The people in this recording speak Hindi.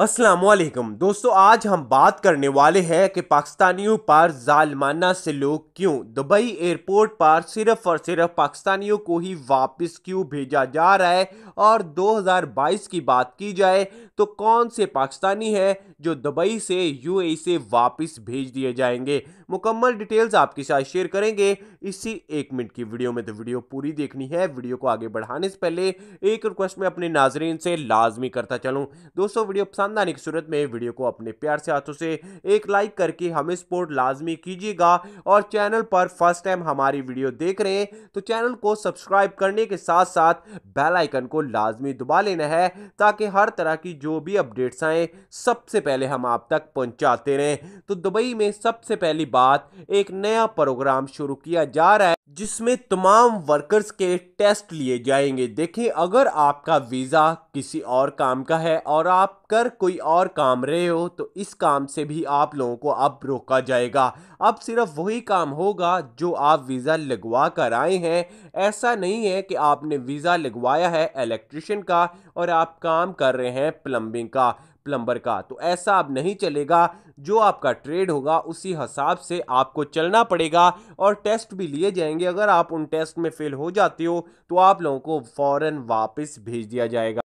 असलम दोस्तों आज हम बात करने वाले हैं कि पाकिस्तानियों पर जालमाना से लोग क्यों दुबई एयरपोर्ट पर सिर्फ और सिर्फ पाकिस्तानियों को ही वापस क्यों भेजा जा रहा है और 2022 की बात की जाए तो कौन से पाकिस्तानी हैं जो दुबई से यूएई से वापस भेज दिए जाएंगे मुकम्मल डिटेल्स आपके साथ शेयर करेंगे इसी एक मिनट की वीडियो में तो वीडियो पूरी देखनी है वीडियो को आगे बढ़ाने से पहले एक रिक्वेस्ट में अपने नाजरन से लाजमी करता चलूँ दोस्तों वीडियो पसंद खानदानी सूरत में वीडियो को अपने प्यार से हाथों से एक लाइक करके हमें सपोर्ट लाजमी कीजिएगा और चैनल पर फर्स्ट टाइम हमारी वीडियो देख रहे हैं तो चैनल को सब्सक्राइब करने के साथ साथ बेल आइकन को लाजमी दबा लेना है ताकि हर तरह की जो भी अपडेट्स आए सबसे पहले हम आप तक पहुँचाते रहें तो दुबई में सबसे पहली बात एक नया प्रोग्राम शुरू किया जा रहा है जिसमें तमाम वर्कर्स के टेस्ट लिए जाएंगे देखिए अगर आपका वीज़ा किसी और काम का है और आप कर कोई और काम रहे हो तो इस काम से भी आप लोगों को अब रोका जाएगा अब सिर्फ वही काम होगा जो आप वीज़ा लगवा कर आए हैं ऐसा नहीं है कि आपने वीज़ा लगवाया है इलेक्ट्रिशियन का और आप काम कर रहे हैं प्लम्बिंग का प्लम्बर का तो ऐसा अब नहीं चलेगा जो आपका ट्रेड होगा उसी हिसाब से आपको चलना पड़ेगा और टेस्ट भी लिए जाएंगे अगर आप उन टेस्ट में फेल हो जाते हो तो आप लोगों को फौरन वापस भेज दिया जाएगा